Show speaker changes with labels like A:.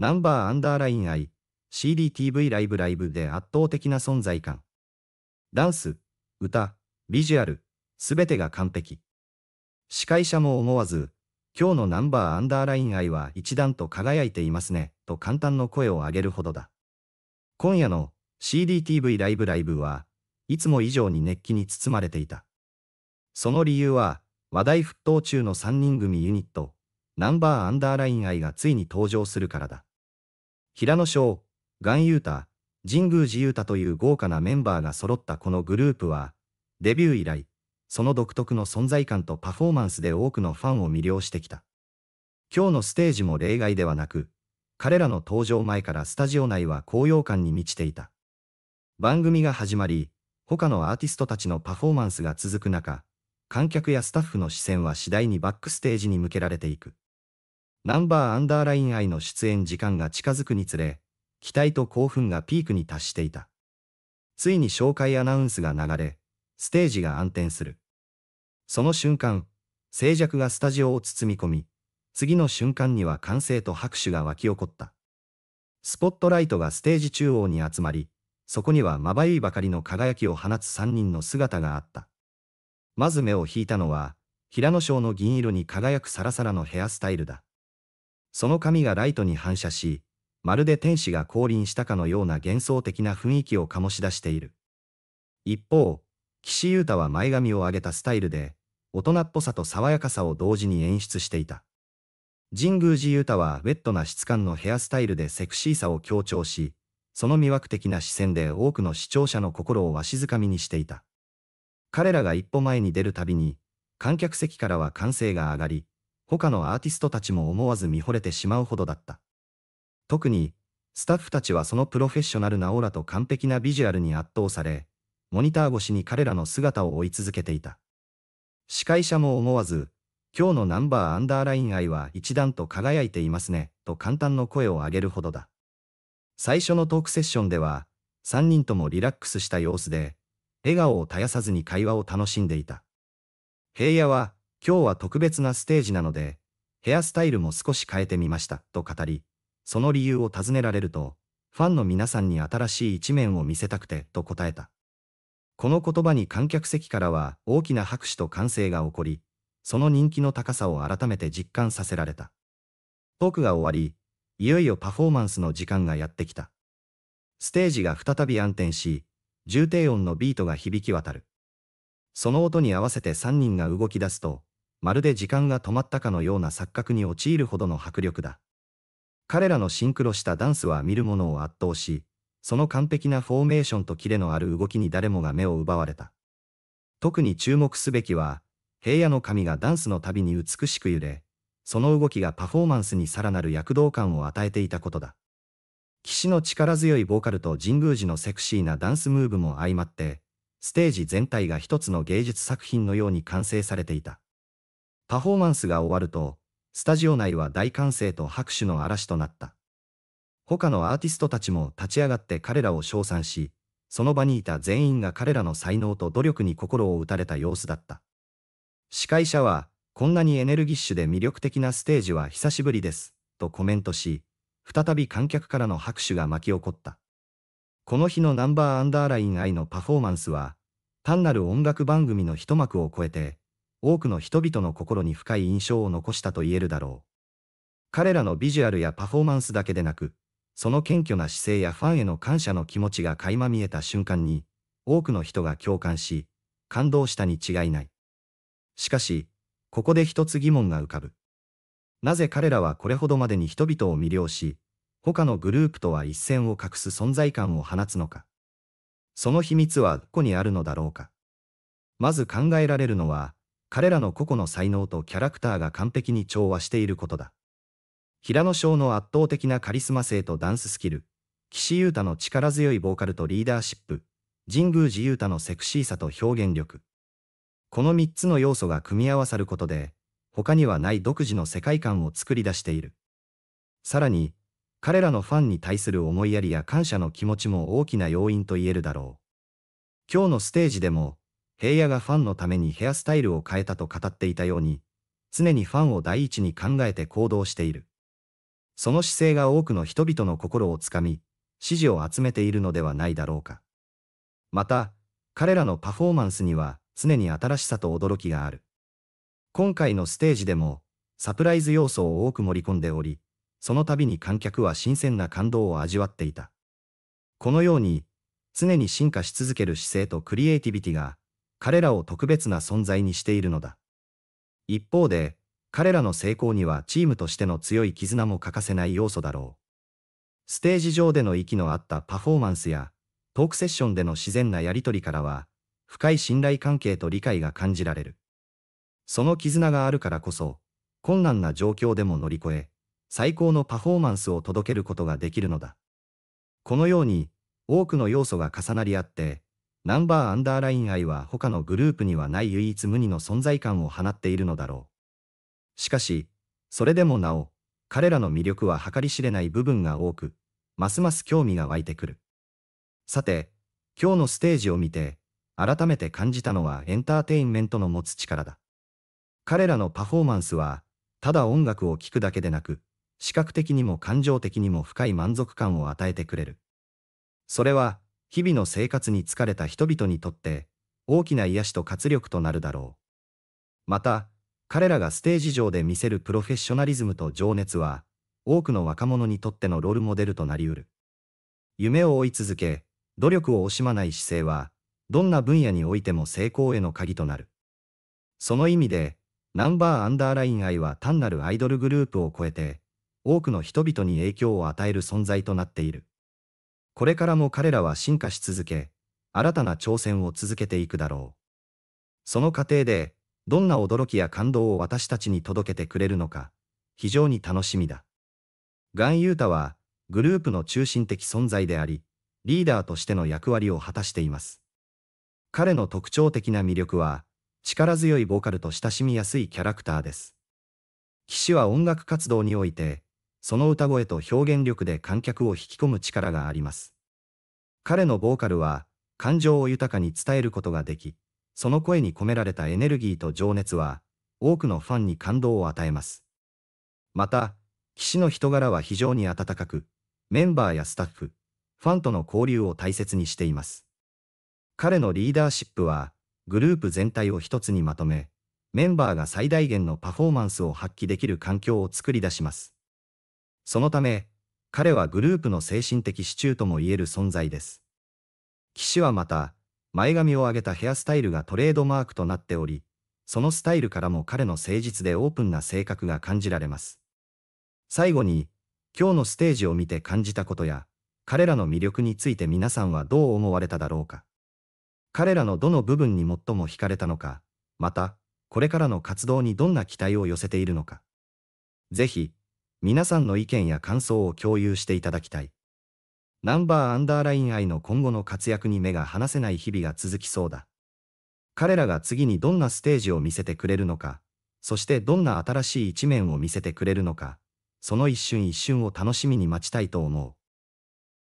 A: ナンバーアンダーライン I、CDTV ライブライブで圧倒的な存在感。ダンス、歌、ビジュアル、すべてが完璧。司会者も思わず、今日のナンバーアンダーライン I は一段と輝いていますね、と簡単の声を上げるほどだ。今夜の CDTV ライブライブはいつも以上に熱気に包まれていた。その理由は、話題沸騰中の3人組ユニット、ナンバーアンダーライン I がついに登場するからだ。平野翔、岩優太、神宮寺優太という豪華なメンバーが揃ったこのグループは、デビュー以来、その独特の存在感とパフォーマンスで多くのファンを魅了してきた。今日のステージも例外ではなく、彼らの登場前からスタジオ内は高揚感に満ちていた。番組が始まり、他のアーティストたちのパフォーマンスが続く中、観客やスタッフの視線は次第にバックステージに向けられていく。ナンバーアンダーライン愛の出演時間が近づくにつれ、期待と興奮がピークに達していた。ついに紹介アナウンスが流れ、ステージが暗転する。その瞬間、静寂がスタジオを包み込み、次の瞬間には歓声と拍手が沸き起こった。スポットライトがステージ中央に集まり、そこにはまばゆいばかりの輝きを放つ3人の姿があった。まず目を引いたのは、平野省の銀色に輝くサラサラのヘアスタイルだ。その髪がライトに反射し、まるで天使が降臨したかのような幻想的な雰囲気を醸し出している。一方、岸優太は前髪を上げたスタイルで、大人っぽさと爽やかさを同時に演出していた。神宮寺優太はウェットな質感のヘアスタイルでセクシーさを強調し、その魅惑的な視線で多くの視聴者の心をわしづかみにしていた。彼らが一歩前に出るたびに、観客席からは歓声が上がり、他のアーティストたちも思わず見惚れてしまうほどだった。特に、スタッフたちはそのプロフェッショナルなオーラと完璧なビジュアルに圧倒され、モニター越しに彼らの姿を追い続けていた。司会者も思わず、今日のナンバーアンダーライン愛は一段と輝いていますね、と簡単の声を上げるほどだ。最初のトークセッションでは、三人ともリラックスした様子で、笑顔を絶やさずに会話を楽しんでいた。平野は、今日は特別なステージなので、ヘアスタイルも少し変えてみました、と語り、その理由を尋ねられると、ファンの皆さんに新しい一面を見せたくて、と答えた。この言葉に観客席からは大きな拍手と歓声が起こり、その人気の高さを改めて実感させられた。トークが終わり、いよいよパフォーマンスの時間がやってきた。ステージが再び暗転し、重低音のビートが響き渡る。その音に合わせて3人が動き出すと、まるで時間が止まったかのような錯覚に陥るほどの迫力だ。彼らのシンクロしたダンスは見る者を圧倒し、その完璧なフォーメーションとキレのある動きに誰もが目を奪われた。特に注目すべきは、平野の神がダンスのたびに美しく揺れ、その動きがパフォーマンスにさらなる躍動感を与えていたことだ。騎士の力強いボーカルと神宮寺のセクシーなダンスムーブも相まって、ステージ全体が一つの芸術作品のように完成されていた。パフォーマンスが終わると、スタジオ内は大歓声と拍手の嵐となった。他のアーティストたちも立ち上がって彼らを称賛し、その場にいた全員が彼らの才能と努力に心を打たれた様子だった。司会者は、こんなにエネルギッシュで魅力的なステージは久しぶりです、とコメントし、再び観客からの拍手が巻き起こった。この日のナンバーアンダーライン愛のパフォーマンスは、単なる音楽番組の一幕を超えて、多くの人々の心に深い印象を残したと言えるだろう。彼らのビジュアルやパフォーマンスだけでなく、その謙虚な姿勢やファンへの感謝の気持ちが垣間見えた瞬間に、多くの人が共感し、感動したに違いない。しかし、ここで一つ疑問が浮かぶ。なぜ彼らはこれほどまでに人々を魅了し、他のグループとは一線を画す存在感を放つのか。その秘密はどこにあるのだろうか。まず考えられるのは、彼らの個々の才能とキャラクターが完璧に調和していることだ。平野翔の圧倒的なカリスマ性とダンススキル、岸優太の力強いボーカルとリーダーシップ、神宮寺優太のセクシーさと表現力。この3つの要素が組み合わさることで、他にはない独自の世界観を作り出している。さらに、彼らのファンに対する思いやりや感謝の気持ちも大きな要因と言えるだろう。今日のステージでも、平野がファンのためにヘアスタイルを変えたと語っていたように、常にファンを第一に考えて行動している。その姿勢が多くの人々の心をつかみ、支持を集めているのではないだろうか。また、彼らのパフォーマンスには常に新しさと驚きがある。今回のステージでも、サプライズ要素を多く盛り込んでおり、その度に観客は新鮮な感動を味わっていた。このように、常に進化し続ける姿勢とクリエイティビティが、彼らを特別な存在にしているのだ。一方で、彼らの成功にはチームとしての強い絆も欠かせない要素だろう。ステージ上での息の合ったパフォーマンスや、トークセッションでの自然なやりとりからは、深い信頼関係と理解が感じられる。その絆があるからこそ、困難な状況でも乗り越え、最高のパフォーマンスを届けることができるのだ。このように、多くの要素が重なり合って、ナンバーアンダーライン愛は他のグループにはない唯一無二の存在感を放っているのだろう。しかし、それでもなお、彼らの魅力は計り知れない部分が多く、ますます興味が湧いてくる。さて、今日のステージを見て、改めて感じたのはエンターテインメントの持つ力だ。彼らのパフォーマンスは、ただ音楽を聴くだけでなく、視覚的にも感情的にも深い満足感を与えてくれる。それは、日々の生活に疲れた人々にとって大きな癒しと活力となるだろう。また、彼らがステージ上で見せるプロフェッショナリズムと情熱は、多くの若者にとってのロールモデルとなりうる。夢を追い続け、努力を惜しまない姿勢は、どんな分野においても成功への鍵となる。その意味で、ナンバーアンダーライン愛は単なるアイドルグループを超えて、多くの人々に影響を与える存在となっている。これからも彼らは進化し続け、新たな挑戦を続けていくだろう。その過程で、どんな驚きや感動を私たちに届けてくれるのか、非常に楽しみだ。ガン・ユータは、グループの中心的存在であり、リーダーとしての役割を果たしています。彼の特徴的な魅力は、力強いボーカルと親しみやすいキャラクターです。騎士は音楽活動において、その歌声と表現力で観客を引き込む力があります。彼のボーカルは、感情を豊かに伝えることができ、その声に込められたエネルギーと情熱は、多くのファンに感動を与えます。また、騎士の人柄は非常に温かく、メンバーやスタッフ、ファンとの交流を大切にしています。彼のリーダーシップは、グループ全体を一つにまとめ、メンバーが最大限のパフォーマンスを発揮できる環境を作り出します。そのため、彼はグループの精神的支柱とも言える存在です。騎士はまた、前髪を上げたヘアスタイルがトレードマークとなっており、そのスタイルからも彼の誠実でオープンな性格が感じられます。最後に、今日のステージを見て感じたことや、彼らの魅力について皆さんはどう思われただろうか。彼らのどの部分に最も惹かれたのか、また、これからの活動にどんな期待を寄せているのか。ぜひ、皆さんの意見や感想を共有していただきたい。ナンバーアンダーライン愛の今後の活躍に目が離せない日々が続きそうだ。彼らが次にどんなステージを見せてくれるのか、そしてどんな新しい一面を見せてくれるのか、その一瞬一瞬を楽しみに待ちたいと思う。